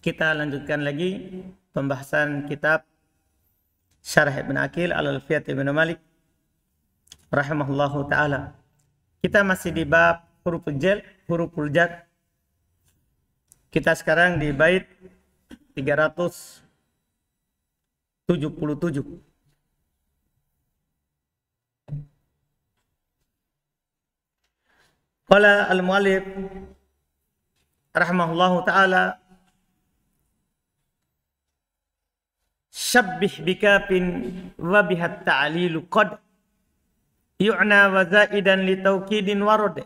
kita lanjutkan lagi pembahasan kitab Syarah Ibn Akil Al-Alfiyat Ibn Malik rahimahullahu taala. Kita masih di bab huruf jel, huruf jad. Kita sekarang di bait 377. Qala al-muallif rahimahullahu taala syabbih bikafin wa bihat ta'lilu qad yu'na wa za'idan li tawkidin warud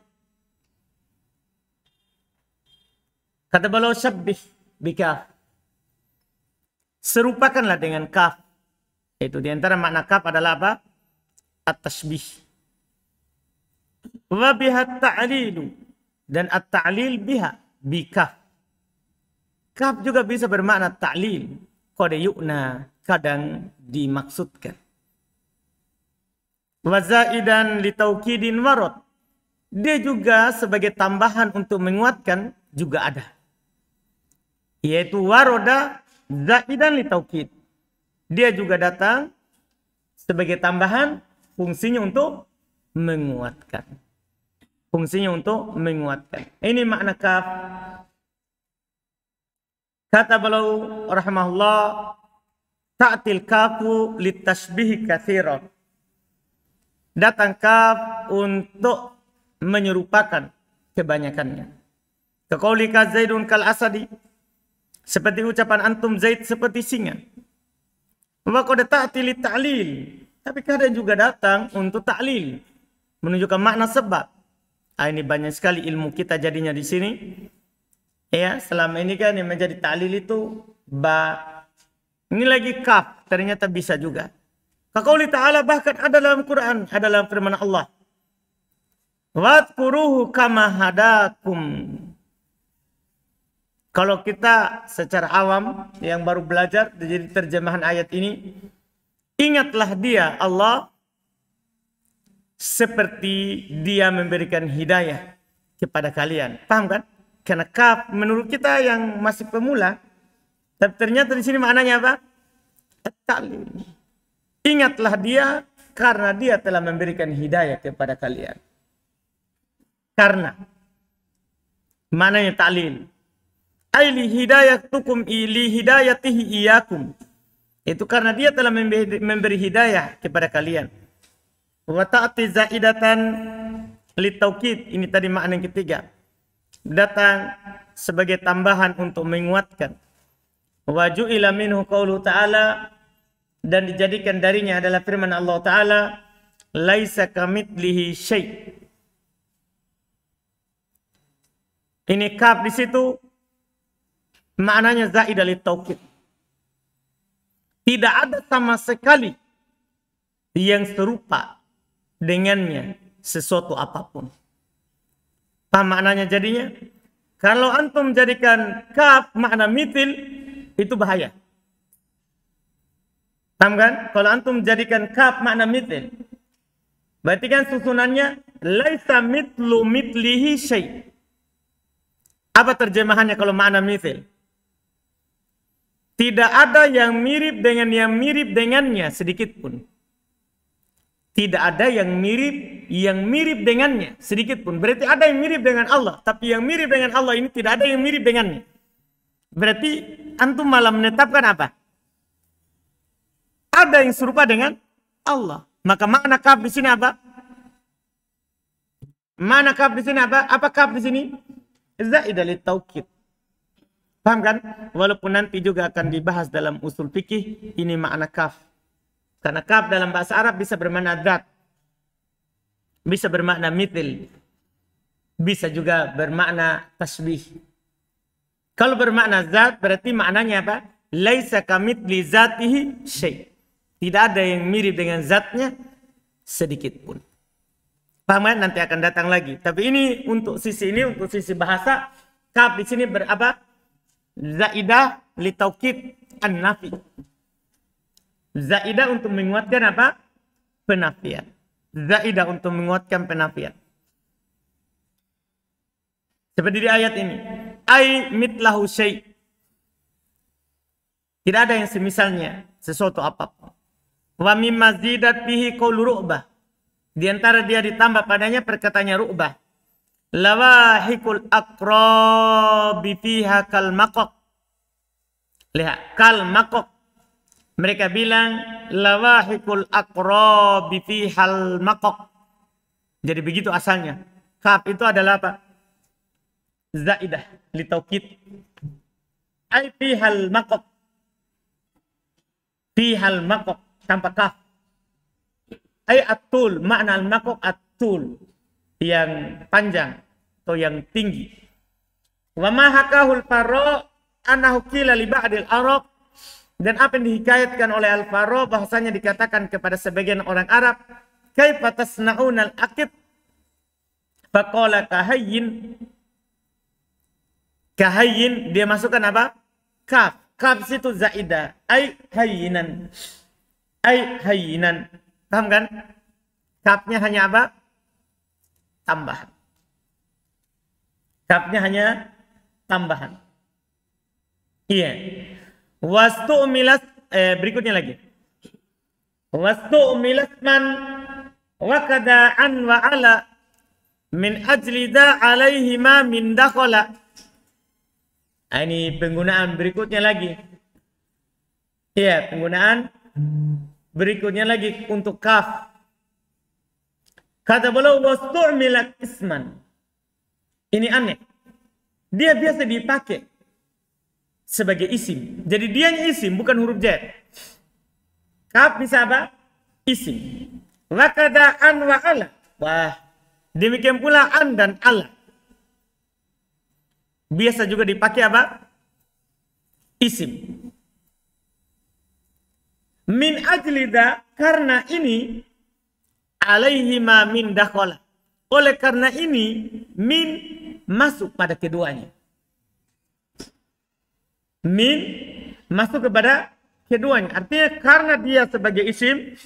kata beliau syabbih bikaf serupakanlah dengan kaf itu diantara makna kaf adalah apa at-tasbih wa bihat ta'lilu dan at-ta'lil biha bikaf kaf juga bisa bermakna ta'lil kodeyukna kadang dimaksudkan. Wazaidan litaukidin warot. Dia juga sebagai tambahan untuk menguatkan juga ada. Yaitu waroda zaidan litaukid. Dia juga datang sebagai tambahan fungsinya untuk menguatkan. Fungsinya untuk menguatkan. Ini makna kaf Kata beliau rahimahullah ta'til kafu litasbihi katsiran. Datang kaf untuk menyerupakan kebanyakannya. Kekaulika Zaidun kal asadi. Seperti ucapan antum Zaid seperti singa. Wa qad ta'til ta'lil. Tapi kadang juga datang untuk ta'lil. Menunjukkan makna sebab. Ah, ini banyak sekali ilmu kita jadinya di sini. Ya, selama ini kan yang menjadi talil itu ba. Ini lagi kaf, ternyata bisa juga. Kaqauli ta'ala bahkan ada dalam Quran, ada dalam firman Allah. Wadkuruhu kama hadakum. Kalau kita secara awam yang baru belajar jadi terjemahan ayat ini, ingatlah dia Allah seperti dia memberikan hidayah kepada kalian. Paham kan? Karena kaf menurut kita yang masih pemula, tapi ternyata di sini maknanya apa? Taklil. Ingatlah dia karena dia telah memberikan hidayah kepada kalian. Karena mananya ta'lil Aili tukum ili hidayatihi iyakum. Itu karena dia telah memberi hidayah kepada kalian. Wa ta'ti zaidatan litaukid. Ini tadi makna yang ketiga datang sebagai tambahan untuk menguatkan. Wa ju'ila minhu qawlu ta'ala dan dijadikan darinya adalah firman Allah taala laisa kamitslihi syai. Ini kaf di situ maknanya zaid al taukid. Tidak ada sama sekali yang serupa dengannya sesuatu apapun apa maknanya jadinya? Kalau antum jadikan kaf makna mitil, itu bahaya. Paham kan? Kalau antum jadikan kaf makna mitil, berarti kan susunannya laisa mitlu mitlihi syai. Apa terjemahannya kalau makna mitil? Tidak ada yang mirip dengan yang mirip dengannya sedikit pun. Tidak ada yang mirip yang mirip dengannya sedikit pun. Berarti ada yang mirip dengan Allah, tapi yang mirip dengan Allah ini tidak ada yang mirip dengannya. Berarti antum malah menetapkan apa? Ada yang serupa dengan Allah. Maka makna kaf di sini apa? Mana kaf di sini apa? Apa kaf di sini? Zaidah taukid. Paham kan? Walaupun nanti juga akan dibahas dalam usul fikih ini makna kaf karena kaf dalam bahasa Arab bisa bermakna zat. Bisa bermakna mitil. Bisa juga bermakna tasbih. Kalau bermakna zat berarti maknanya apa? Laisa kamit li zatihi syai. Tidak ada yang mirip dengan zatnya sedikit pun. Paham kan? Nanti akan datang lagi. Tapi ini untuk sisi ini, untuk sisi bahasa, kaf di sini berapa? Zaidah li taukid an-nafi. Zaidah untuk menguatkan apa? Penafian. Zaidah untuk menguatkan penafian. Seperti di ayat ini. Ay mitlahu syait. Tidak ada yang semisalnya sesuatu apapun. Wa mimma zidat bihi qawlu ru'bah. Di antara dia ditambah padanya perkataannya ru'bah. Lawahikul akrabi fiha kal makok. Lihat, kalmakok. Mereka bilang lawahikul akrobi fi hal makok. Jadi begitu asalnya. Kaf itu adalah apa? Zaidah taukid. Ai fi hal makok. Fi hal makok tanpa kaf. Ai atul makna al makok atul yang panjang atau yang tinggi. Wa ma hakahul faro anahu kila li ba'dil arok dan apa yang dihikayatkan oleh Al-Faro bahasanya dikatakan kepada sebagian orang Arab, kaifatasnaun al akib Faqala kahayyin. Kahayyin dia masukkan apa? Kaf. Kaf situ zaida. Ai hayyinan. Ai hayyinan. Paham kan? Kafnya hanya apa? Tambahan. Kafnya hanya tambahan. Iya. Yeah. Wastu milas eh, berikutnya lagi. Wastu milasman wakada an wa ala min alaihi ma min dakhala. Ah, ini penggunaan berikutnya lagi. Iya, penggunaan berikutnya lagi untuk kaf. Kata beliau wastu'mila isman. Ini aneh. Dia biasa dipakai sebagai isim. Jadi dia yang isim bukan huruf jar. Kaf bisa apa? Isim. Wakada an wa ala. Wah. Demikian pula an dan ala. Biasa juga dipakai apa? Isim. Min ajlida karena ini alaihima min dakhala. Oleh karena ini min masuk pada keduanya min masuk kepada keduanya. Artinya karena dia sebagai isim,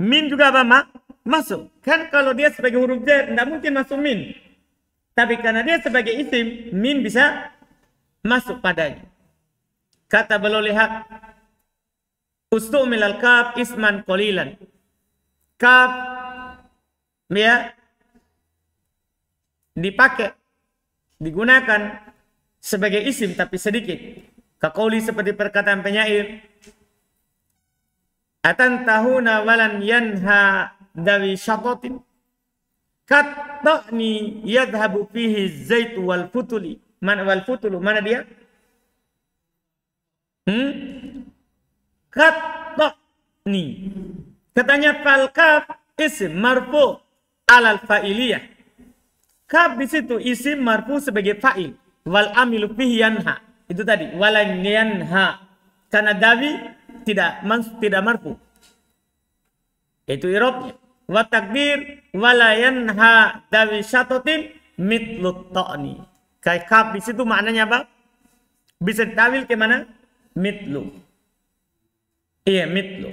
min juga apa ma? Masuk. Kan kalau dia sebagai huruf jar, tidak mungkin masuk min. Tapi karena dia sebagai isim, min bisa masuk padanya. Kata beliau lihat, Ustumil al-kaf isman kolilan. Kaf ya dipakai digunakan sebagai isim tapi sedikit Kakauli seperti perkataan penyair. Atan tahuna walan yanha dawi syatotin. Katta'ni yadhabu fihi zaitu wal futuli. Mana wal futulu? Mana dia? Hmm? Katta'ni. Katanya falkaf isim marfu alal fa'iliyah. Kaf di situ isim marfu sebagai fa'il. Wal amilu fihi yanha itu tadi walan ha karena dawi tidak mans tidak marfu itu irobnya wa takbir wala yanha dawi syatotin mitlut ta'ni kayak kaf di situ maknanya apa bisa tawil ke mana mitlu iya mitlu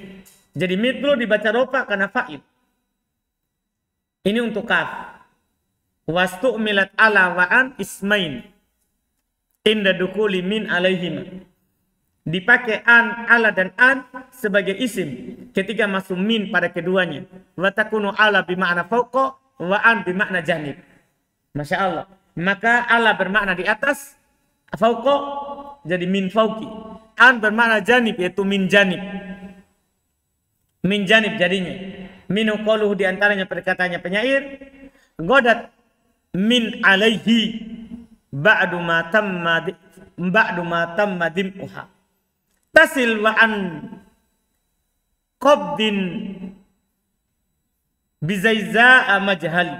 jadi mitlu dibaca ropa karena fa'il ini untuk kaf wastu milat ala wa'an ismain inda dukuli min alaihim dipakai an ala dan an sebagai isim ketika masuk min pada keduanya wa takunu ala bima'na fauqa wa an bima'na janib Masya Allah maka ala bermakna di atas fauqa jadi min fauqi an bermakna janib yaitu min janib min janib jadinya minu qaluhu diantaranya perkataannya penyair godat min alaihi ba'du ma tamma ba'du ma tamma dim'uha tasil wa an qabdin bizaiza'a majhali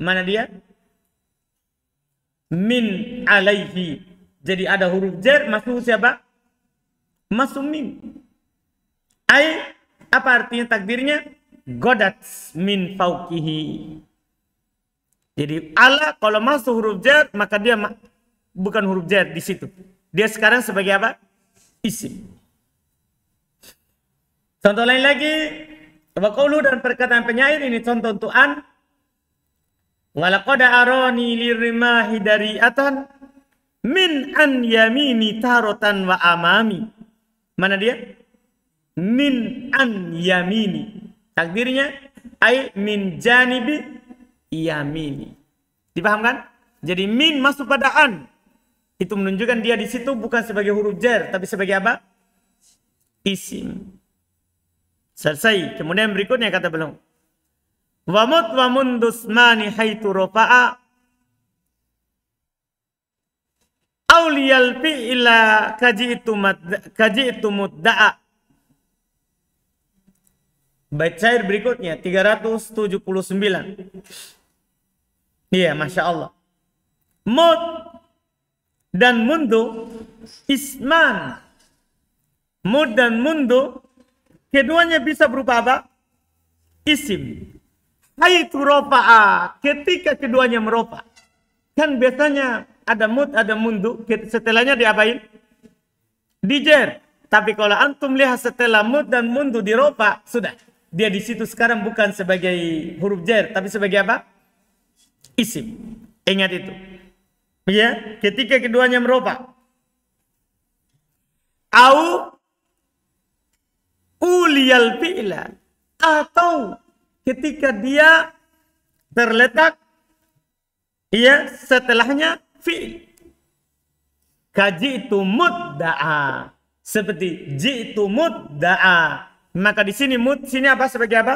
mana dia min alaihi jadi ada huruf jar masuk siapa masuk min ai apa artinya takdirnya godat min faukihi jadi ala kalau masuk huruf jar maka dia ma bukan huruf jar di situ. Dia sekarang sebagai apa? Isim. Contoh lain lagi, Wakulu dan perkataan penyair ini contoh untuk an. Walakoda aroni lirimahi dari atan min an yamini tarotan wa amami. Mana dia? Min an yamini. Takdirnya, ay min janibi Iya, mini Dipahamkan? Jadi min masuk pada an. Itu menunjukkan dia di situ bukan sebagai huruf jar, tapi sebagai apa? Isim. Selesai. Kemudian berikutnya kata belum. Wamut wamun dusmani haitu rofa'a itu fi'ila kaji itu mudda'a Baik syair berikutnya 379 Iya, hmm. Masya Allah. Mud dan mundu isman. Mud dan mundu keduanya bisa berupa apa? Isim. Haitu rofa'a ketika keduanya meropa. Kan biasanya ada mud, ada mundu. Setelahnya diapain? Dijer. Tapi kalau antum lihat setelah mud dan mundu diropa, sudah. Dia di situ sekarang bukan sebagai huruf jer, tapi sebagai apa? isim. Ingat itu. Ya, ketika keduanya merubah. Au uliyal fi'la atau ketika dia terletak ya setelahnya fi'il. Kajitu mudda'a. Seperti jitu mudda'a. Maka di sini mud sini apa sebagai apa?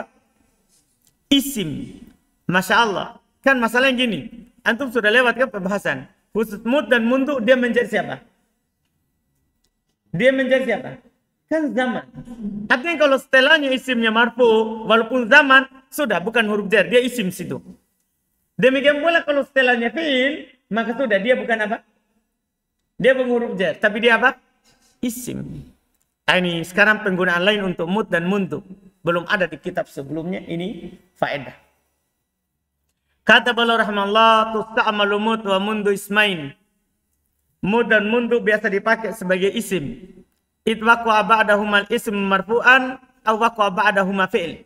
Isim. Masya Allah. Kan masalah yang gini, antum sudah lewat ke pembahasan. Khusus mud dan mundu dia menjadi siapa? Dia menjadi siapa? Kan zaman. Artinya kalau setelahnya isimnya marfu, walaupun zaman, sudah bukan huruf jar, dia isim situ. Demikian pula kalau setelahnya fi'il, maka sudah dia bukan apa? Dia bukan huruf jar, tapi dia apa? Isim. Nah, ini sekarang penggunaan lain untuk mud dan mundu. Belum ada di kitab sebelumnya, ini faedah. Kata beliau rahmallah tusta'malu malumut wa mundu ismain. Mud dan mundu biasa dipakai sebagai isim. Itwaqwa ba'dahumal ism marfu'an aw waqwa ba'dahuma fi'il.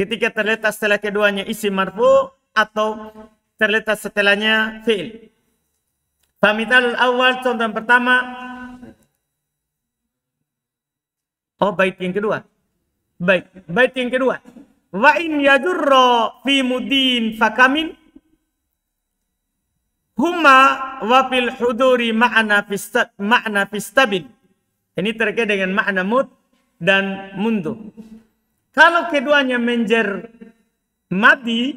Ketika terletak setelah keduanya isim marfu atau terletak setelahnya fi'il. Pamital awal contoh pertama Oh bait yang kedua. Baik, bait yang kedua. Wa in yajurra fi mudin fakamin huma wa fil huduri ma'na fista, ma'na fistabin. Ini terkait dengan makna mud dan mundu. Kalau keduanya menjer mati,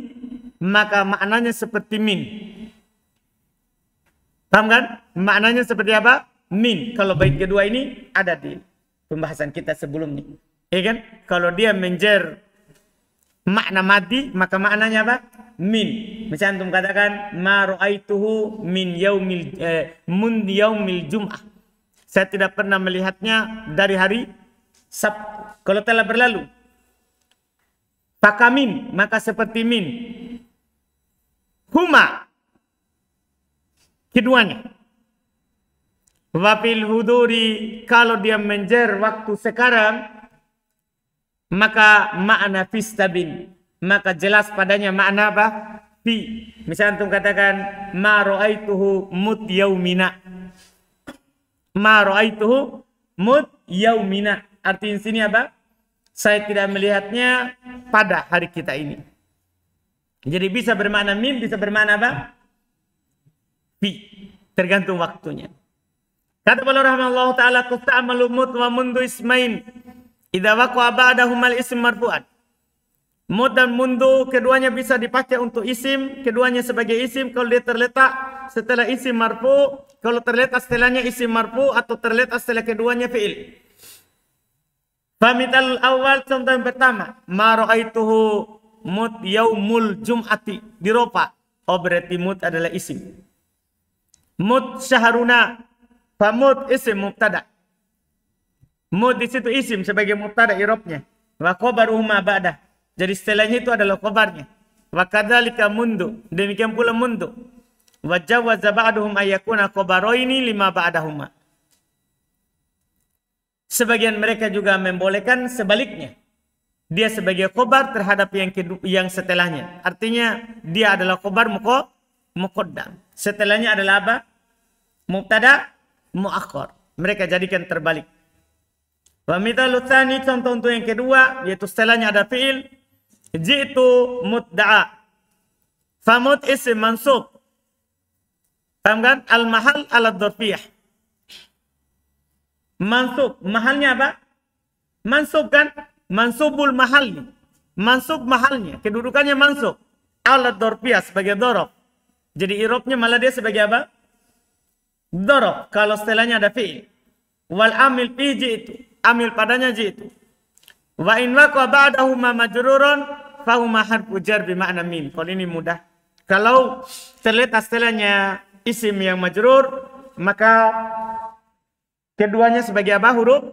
maka maknanya seperti min. Paham kan? Maknanya seperti apa? Min. Kalau baik kedua ini ada di pembahasan kita sebelum ini. Ya kan? Kalau dia menjer makna mati maka maknanya apa min misalnya antum katakan ma ra'aituhu min yaumil eh, mun yaumil jum'ah saya tidak pernah melihatnya dari hari Sabtu kalau telah berlalu pakamin maka seperti min huma keduanya wafil huduri kalau dia menjer waktu sekarang maka makna fi maka jelas padanya makna apa fi misalnya antum katakan ma raaituhu mut yaumina ma raaituhu mut yaumina artinya sini apa saya tidak melihatnya pada hari kita ini jadi bisa bermakna mim bisa bermakna apa fi tergantung waktunya kata Allah taala kusta'malu mut wa mundu ismain Idza waqa ba'dahumal isim marfu'an. Mud dan mundu keduanya bisa dipakai untuk isim, keduanya sebagai isim kalau dia terletak setelah isim marfu, kalau terletak setelahnya isim marfu atau terletak setelah keduanya fi'il. Famital awal contoh yang pertama, ma ra'aituhu mud yaumul jum'ati di ropa. Oh berarti mud adalah isim. Mud syahruna, famud isim mubtada. Mud di situ isim sebagai mubtada irobnya. Wa khobaruhuma ba'dah. Jadi setelahnya itu adalah khobarnya. Wa kadzalika mundu. Demikian pula mundu. Wa jawaza ba'duhum ayakuna khobaraini lima ba'dahuma. Sebagian mereka juga membolehkan sebaliknya. Dia sebagai khobar terhadap yang yang setelahnya. Artinya dia adalah khobar muko mukoddam. Setelahnya adalah apa? Mubtada muakhor. Mereka jadikan terbalik. Wa mithalu tsani contoh untuk yang kedua yaitu setelahnya ada fiil jitu mudda'a. Famut isim mansub. Paham kan? Al mahal ala dzarfiyah. Mansub, mahalnya apa? Mansub kan? Mansubul mahal. Mansub mahalnya, kedudukannya mansub. Ala dzarfiyah sebagai dzarf. Jadi irobnya malah dia sebagai apa? Dzarf kalau setelahnya ada fiil. Wal amil fi itu amil padanya jitu. Wa in waqa ba'dahu ma majrurun fa huma harfu jar bi ma'na mim. Kalau ini mudah. Kalau terletak setelahnya isim yang majrur, maka keduanya sebagai apa huruf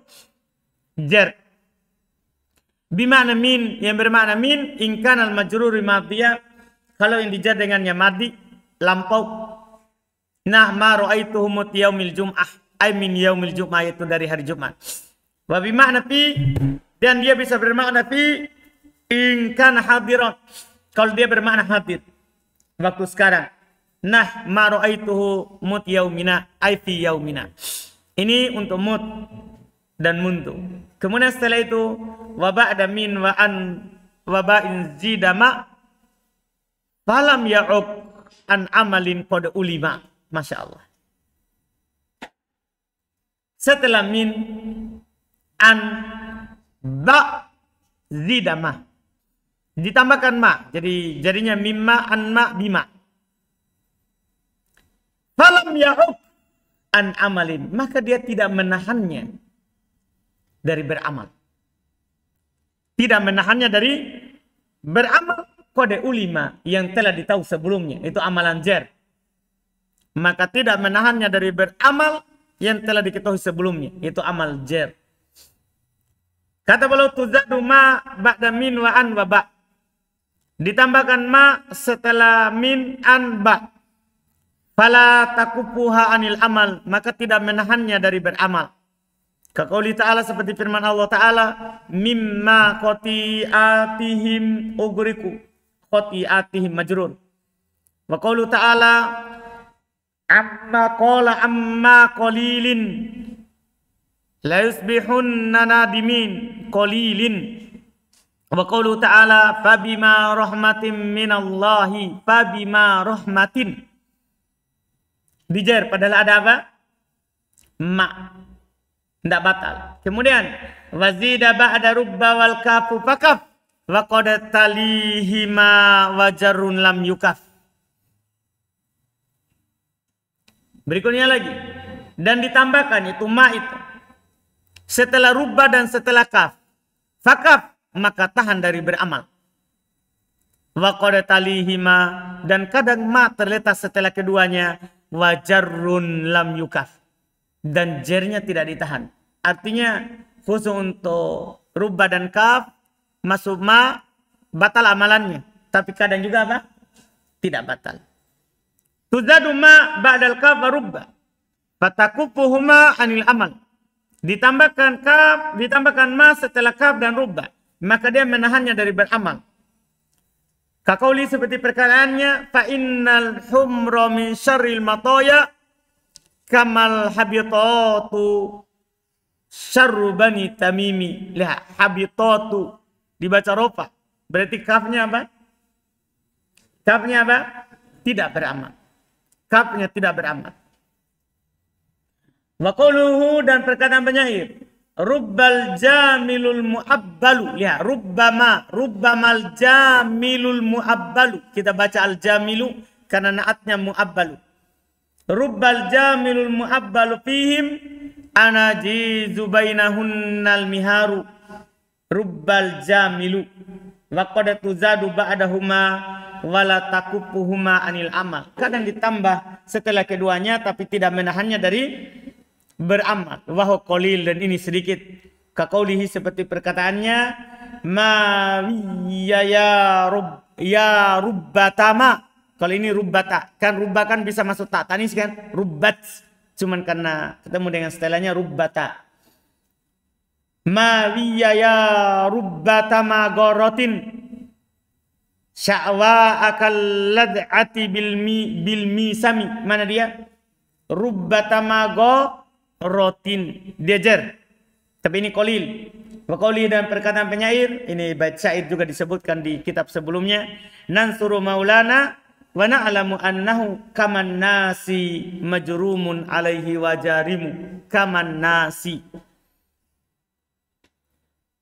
jar. ma'na min yang bermakna min ingkan al majrur madhiya kalau yang dijar dengannya madi lampau nah ma ra'aituhum yaumil jum'ah ay min yaumil jum'ah itu dari hari Jumat Wa bimakna fi dan dia bisa bermakna fi ingkan hadirat. Kalau dia bermakna hadir waktu sekarang. Nah, maro'aituhu mut yaumina ai fi yaumina. Ini untuk mut dan muntu. Kemudian setelah itu wa ba'da min wa an wa ba'in zidama falam ya'ub an amalin qad ulima. Masya Allah. Setelah min an ba zidama ditambahkan ma jadi jadinya mimma an ma bima falam ya'uk an amalin maka dia tidak menahannya dari beramal tidak menahannya dari beramal kode ulima yang telah ditahu sebelumnya itu amalan jer maka tidak menahannya dari beramal yang telah diketahui sebelumnya itu amal jer Kata beliau tuzadu ma ba'da min wa an wa ba. Ditambahkan ma setelah min an ba. Fala takupuha anil amal, maka tidak menahannya dari beramal. Kakauli ta'ala seperti firman Allah ta'ala, mimma koti'atihim ugriku. Koti'atihim majrur. Wa qaulu ta'ala, amma kola amma kolilin la nadimin qalilin wa qawlu ta'ala fabima rahmatin minallahi fabima rahmatin dijar padahal ada apa ma tidak batal kemudian wazida ba'da rubba wal kafu fakaf wa qad talihima wajarun lam yukaf berikutnya lagi dan ditambahkan itu ma itu setelah rubba dan setelah kaf. Fakaf maka tahan dari beramal. Wa talihima dan kadang ma terletak setelah keduanya wajarun lam yukaf dan jernya tidak ditahan. Artinya khusus untuk rubba dan kaf masuk ma batal amalannya. Tapi kadang juga apa? Tidak batal. Tuzadu ma ba'dal kaf wa rubba. Fatakufuhuma anil amal Ditambahkan kaf, ditambahkan ma setelah kaf dan rubah Maka dia menahannya dari beramal. Kakauli seperti perkataannya, fa innal humra min syarril mataya kamal habitatu syarru bani tamimi. Lihat, habitatu dibaca rofa. Berarti kafnya apa? Kafnya apa? Tidak beramal. Kafnya tidak beramal. Wakuluhu dan perkataan penyair. Rubbal jamilul mu'abbalu. Lihat, ya, rubbama, rubbamal jamilul mu'abbalu. Kita baca al-jamilu karena naatnya mu'abbalu. Rubbal jamilul mu'abbalu fihim anajizu bainahunnal miharu. Rubbal jamilu. Wa qad tuzadu ba'dahuma wala takupuhuma anil amal. Kadang ditambah setelah keduanya tapi tidak menahannya dari beramat wahwa kolil dan ini sedikit kakaulihi seperti perkataannya ma ya ya rub ya rubbatama kalau ini rubbata kan rubba kan bisa masuk tak tanis kan rubbat cuman karena ketemu dengan setelahnya rubbata ma ya rubbatama gorotin sya'wa akal lad'ati bil mi bil mana dia rubbatama go rotin diajar. Tapi ini kolil. Wakoli dan perkataan penyair ini bait syair juga disebutkan di kitab sebelumnya. Nansuru Maulana Wana alamu annahu kaman nasi majrumun alaihi wajarimu kaman nasi.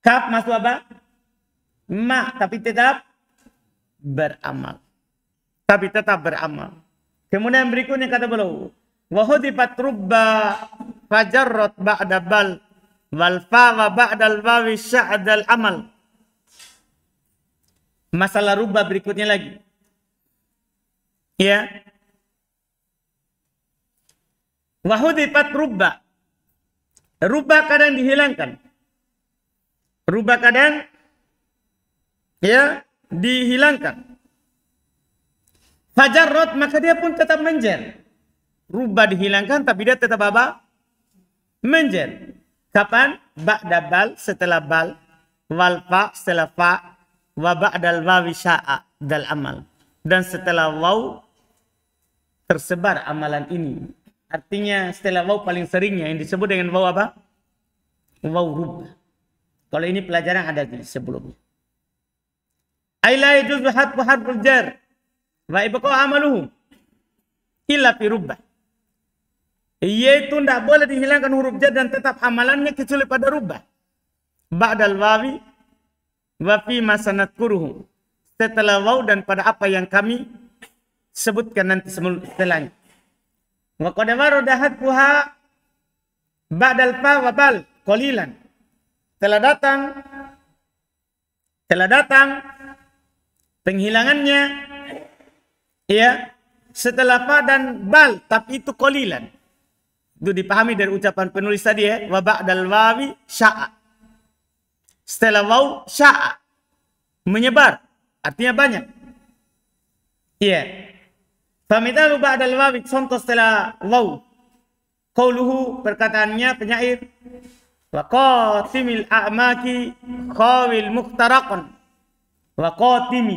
Kap masuk apa? Ma tapi tetap beramal. Tapi tetap beramal. Kemudian berikutnya kata beliau, Wahudibat rubba fajarrat ba'da bal wal fa'wa wa ba'dal wawi sya'dal amal. Masalah rubba berikutnya lagi. Ya. wahudifat rubba. Rubba kadang dihilangkan. Rubba kadang ya dihilangkan. rot maka dia pun tetap menjer rubah dihilangkan tapi dia tetap apa? Menjen. Kapan? Ba'da bal setelah bal. Wal fa setelah fa. Wa ba'dal wawi sya'a dal amal. Dan setelah waw tersebar amalan ini. Artinya setelah waw paling seringnya yang disebut dengan waw apa? Waw rubah. Kalau ini pelajaran ada di sebelumnya. Aila yajuzu hadfu harful jar wa ibqa amaluhu illa fi yaitu tidak boleh dihilangkan huruf jar dan tetap amalannya kecuali pada rubah. Ba'dal wawi wa fi masanat kuruhu. Setelah waw dan pada apa yang kami sebutkan nanti setelahnya. Wa qad waradat puha ba'dal fa wa bal qalilan. Telah datang telah datang penghilangannya ya setelah fa dan bal tapi itu kolilan. Itu dipahami dari ucapan penulis tadi ya. Wa ba'dal wawi sya'a. Setelah waw sya'a. Menyebar. Artinya banyak. Iya. Yeah. Famitalu ba'dal wawi. Contoh setelah waw. kauluhu perkataannya penyair. Wa qatimil a'maki khawil muhtaraqan. Wa qatimi.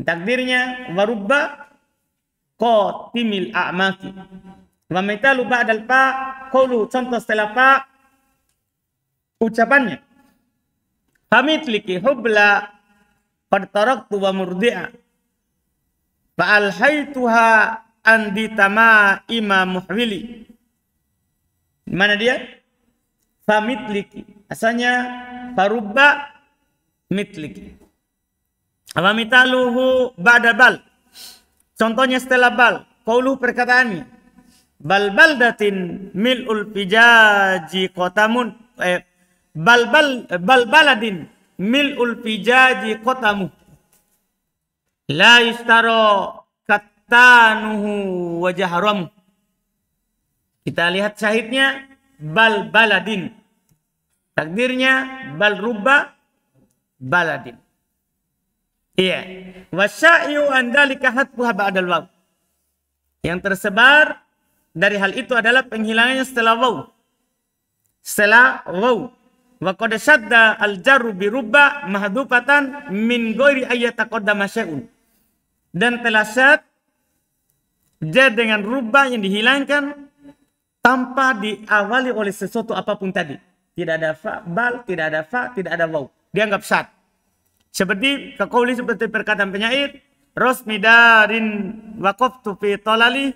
Takdirnya warubba qatimil a'maki. Wa mitalu ba'dal fa qulu contoh setelah fa ucapannya. Famitliki hubla fartaraktu wa murdi'a. Fa'alhaituha anditama ima muhwili. Mana dia? mitliki. Asalnya farubba mitliki. Wa mitaluhu ba'da bal. Contohnya setelah bal. Kauluh perkataannya bal baldatin mil'ul fijaji kotamun eh, bal bal bal baladin mil'ul fijaji kotamu la yustaro kattanuhu wajahram kita lihat syahidnya bal baladin takdirnya bal rubba baladin iya wasya'yu andalika hadfuha ba'dal waw yang tersebar dari hal itu adalah penghilangannya setelah waw. Setelah waw. Wa qad syadda al-jarru bi rubba mahdufatan min ghairi ayyataqaddama syai'un. Dan telah syad jar dengan rubba yang dihilangkan tanpa diawali oleh sesuatu apapun tadi. Tidak ada fa, bal, tidak ada fa, tidak ada waw. Dianggap syad. Seperti kekauli seperti perkataan penyair, Rosmi darin waqaftu fi tolali.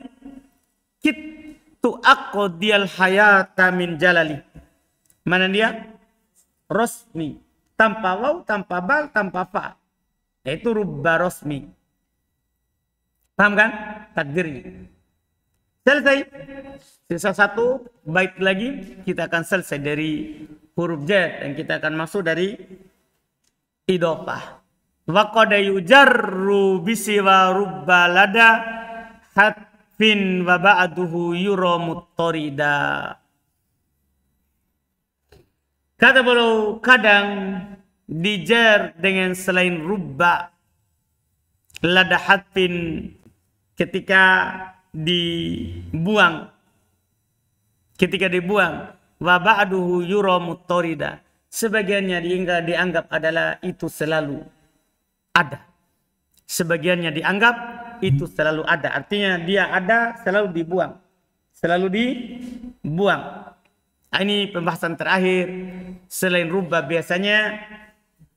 Kitu aku aqdiyal hayata min jalali. Mana dia? Rosmi. Tanpa waw, tanpa bal, tanpa fa. Itu rubba rosmi. Paham kan? Takdirnya. Selesai. Sisa satu bait lagi kita akan selesai dari huruf j. dan kita akan masuk dari idofah. Wa qad yujarru bisiwa lada hat fin wa ba'duhu yura muttarida kata beliau kadang dijar dengan selain rubba lada hatin ketika dibuang ketika dibuang wa ba'duhu yura muttarida sebagiannya dianggap, dianggap adalah itu selalu ada sebagiannya dianggap itu selalu ada. Artinya dia ada selalu dibuang. Selalu dibuang. Nah, ini pembahasan terakhir. Selain rubah biasanya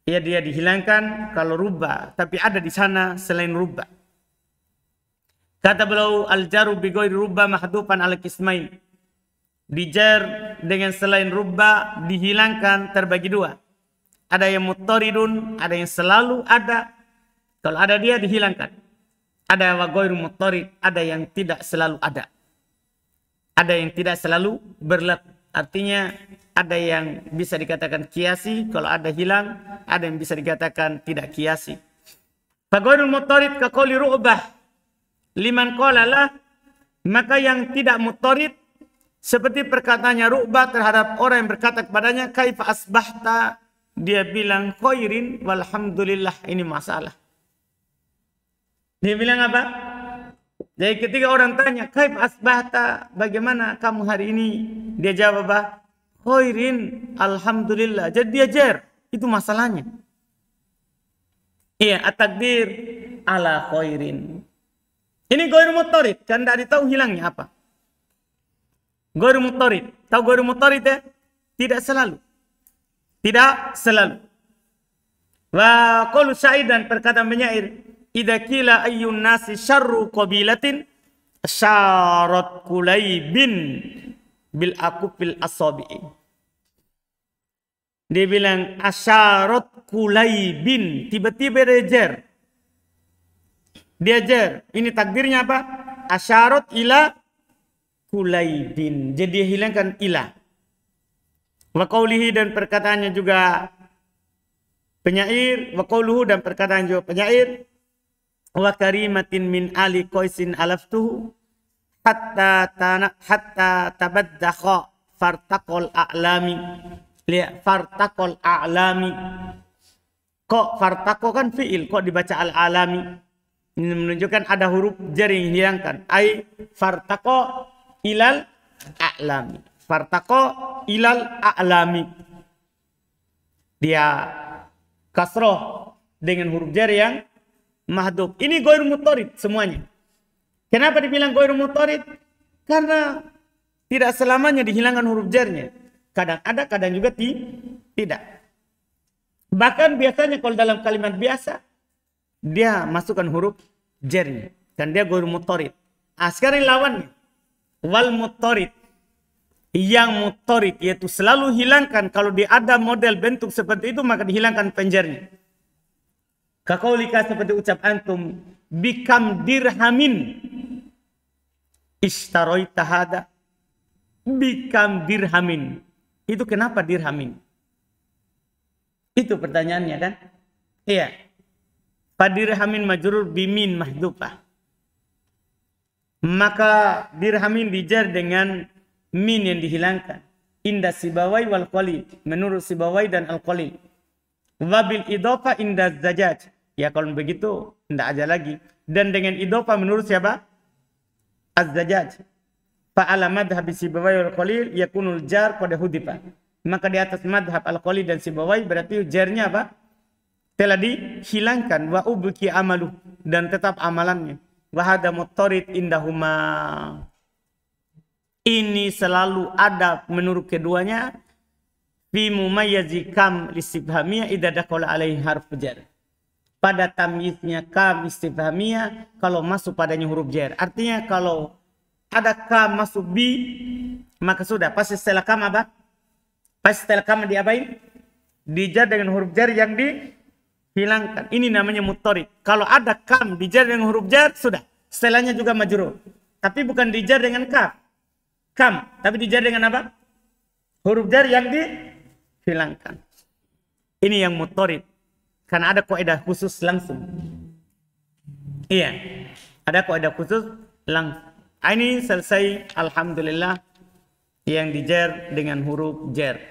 ya dia dihilangkan kalau rubah. Tapi ada di sana selain rubah. Kata beliau al-jaru bigoi rubah mahdupan ala kismain. Dijar dengan selain rubah dihilangkan terbagi dua. Ada yang mutoridun, ada yang selalu ada. Kalau ada dia dihilangkan ada wagoir mutarib, ada yang tidak selalu ada. Ada yang tidak selalu berlaku. Artinya ada yang bisa dikatakan kiasi, kalau ada hilang, ada yang bisa dikatakan tidak kiasi. Fagoirul mutarib kakoli ru'bah. Liman kolalah, maka yang tidak mutarib, seperti perkataannya ru'bah terhadap orang yang berkata kepadanya, kaifa asbahta, dia bilang khairin, walhamdulillah, ini masalah. Dia bilang apa? Jadi ketika orang tanya, "Kaif asbahta? Bagaimana kamu hari ini?" Dia jawab apa? "Khairin, alhamdulillah." Jadi dia jer. Itu masalahnya. Iya, at ala khairin. Ini goir mutorid, kan tidak ditahu hilangnya apa. Goir mutorid. Tahu goir mutorid ya? Tidak selalu. Tidak selalu. Wa qulu syair dan perkataan penyair Idakila ayun ayyun nasi syarru qabilatin syarat kulaibin bil bil asabi. Dia bilang asyarat kulaibin. Tiba-tiba dia jer. Dia jer. Ini takdirnya apa? Asyarat ila kulaibin. Jadi dia hilangkan ila. Wa dan perkataannya juga penyair. Wa dan perkataan juga penyair wa karimatin min ali qaisin alaftuhu hatta tana, hatta tabaddakha fartaqal a'lami li fartaqal a'lami kok fartaqo kan fiil kok dibaca al alami ini menunjukkan ada huruf jaring hilangkan ai fartaqo ilal a'lami fartaqo ilal a'lami dia kasroh dengan huruf jar yang mahdub. Ini goir mutarid semuanya. Kenapa dibilang goir mutarid? Karena tidak selamanya dihilangkan huruf jernya. Kadang ada, kadang juga tidak. Bahkan biasanya kalau dalam kalimat biasa, dia masukkan huruf jernya Dan dia goir mutarid. Ah, sekarang lawannya. Wal mutarid yang motorit yaitu selalu hilangkan kalau dia ada model bentuk seperti itu maka dihilangkan penjernya Kakaulika seperti ucap antum bikam dirhamin istaroi tahada bikam dirhamin itu kenapa dirhamin itu pertanyaannya kan iya Padirhamin majurur bimin mahdufah maka dirhamin dijar dengan min yang dihilangkan inda sibawai wal qalil menurut sibawai dan al qalil wabil idofa inda zajaj Ya kalau begitu tidak ada lagi. Dan dengan idopa menurut siapa? Az-Zajaj. Fa'ala madhab Sibawai al qalil yakunul jar pada Hudipa. Maka di atas madhab al qalil dan Sibawai berarti jarnya apa? Telah dihilangkan. Wa ubuki amalu. Dan tetap amalannya. Wahada motorit indahuma. Ini selalu ada menurut keduanya. Fimu mumayyazi kam lisibhamiyah idadakola alaihi harf jarah pada tamyiznya kam istifhamiyah kalau masuk padanya huruf jar. Artinya kalau ada kam masuk bi maka sudah pasti setelah kam apa? Pasti setelah kam diabain Dijar dengan huruf jar yang dihilangkan. Ini namanya mutori. Kalau ada kam dijar dengan huruf jar sudah. Setelahnya juga majuru Tapi bukan dijar dengan kam. Kam, tapi dijar dengan apa? Huruf jar yang dihilangkan. Ini yang mutori karena ada kaidah khusus langsung. Iya, ada kaidah khusus langsung. Ah, ini selesai alhamdulillah yang dijer dengan huruf jer.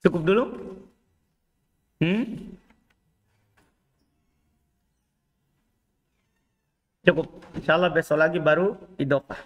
Cukup dulu? Hmm? Cukup. Insya Allah besok lagi baru idopah